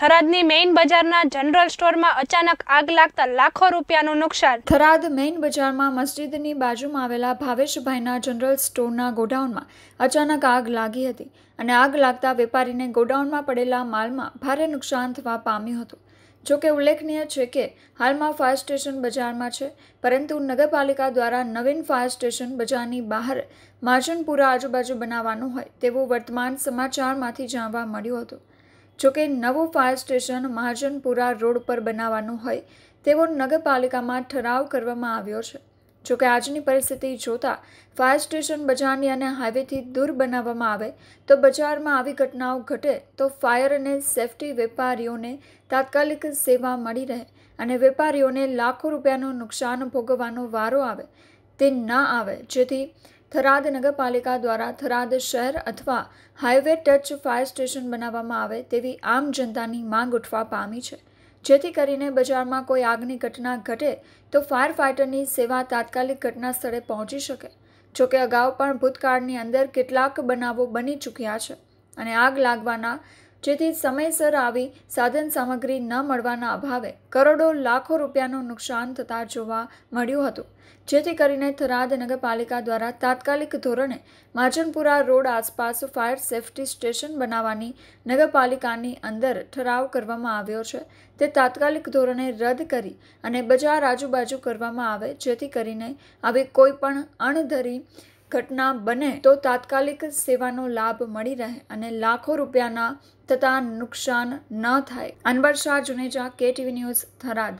થરાદની main બજારના general સ્ટોરમાં અચાનક આગ લાગતા લાખો રૂપિયાનું નુકસાન થરાદ મેઇન બજારમાં મસ્જિદની બાજુમાં આવેલા ભાવેશભાઈના જનરલ સ્ટોરના ગોડાઉનમાં અચાનક આગ લાગી હતી અને આગ લાગતા વેપારીને ગોડાઉનમાં પડેલા માલમાં ભારે નુકસાન થવા પામ્યું હતું જો કે ઉલ્લેખનીય છે કે હાલમાં ફાયર સ્ટેશન બજારમાં છે પરંતુ નગરપાલિકા દ્વારા નવીન ફાયર સ્ટેશન બજારની બહાર માજનપુરા આજુબાજુ બનાવવાનું હોય તેવું વર્તમાન સમાચારમાંથી જાણવા મળ્યું હતું જોકે નવું ફાયર સ્ટેશન મહાજનપુરા રોડ પર બનાવવાનું હોય તેવો નગરપાલિકામાં ઠરાવ કરવામાં આવ્યો છે જોકે આજની પરિસ્થિતિ જોતાં ફાયર સ્ટેશન બજારની અને હાઇવેથી દૂર બનાવવામાં આવે તો બજારમાં આવી ઘટનાઓ ઘટે તો ફાયર અને સેફટી વેપારીઓને તાત્કાલિક સેવા મળી રહે અને વેપારીઓને લાખો રૂપિયાનું નુકસાન ભોગવવાનો વારો આવે તે ના આવે જેથી થરાદ નગરપાલિકા દ્વારા થરાદ શહેર અથવા હાઈવે ટચ ફાયર સ્ટેશન બનાવવામાં આવે તેવી આમ જનતાની માંગ ઉઠવા પામી છે જેથી કરીને બજારમાં કોઈ આગની ઘટના ઘટે તો ફાયર ફાઇટરની સેવા તાત્કાલિક ઘટના સ્થળે પહોંચી શકે જોકે અગાઉ પણ ભૂતકાળની અંદર કેટલાક બનાવો બની ચૂક્યા છે અને આગ લાગવાના જેથી સમયસર આવી સાધન સામગ્રી ન મળવાના અભાવે કરોડો લાખો રૂપિયાનું નુકસાન થતા જોવા મળ્યું હતું જેથી કરીને થરાદ નગરપાલિકા દ્વારા તાત્કાલિક ધોરણે માજનપુરા રોડ આસપાસ ફાયર સેફ્ટી સ્ટેશન બનાવવાની નગરપાલિકાની અંદર ઠરાવ કરવામાં આવ્યો છે તે તાત્કાલિક ધોરણે રદ કરી અને બજાર આજુબાજુ કરવામાં આવે જેથી કરીને આવી કોઈ પણ અણધરી ઘટના બને તો તાત્કાલિક સેવાનો લાભ મળી રહે અને લાખો રૂપિયાના થતા નુકસાન ન થાય અનવર શાહ જુનેજા કેટીવી ન્યૂઝ થરાદ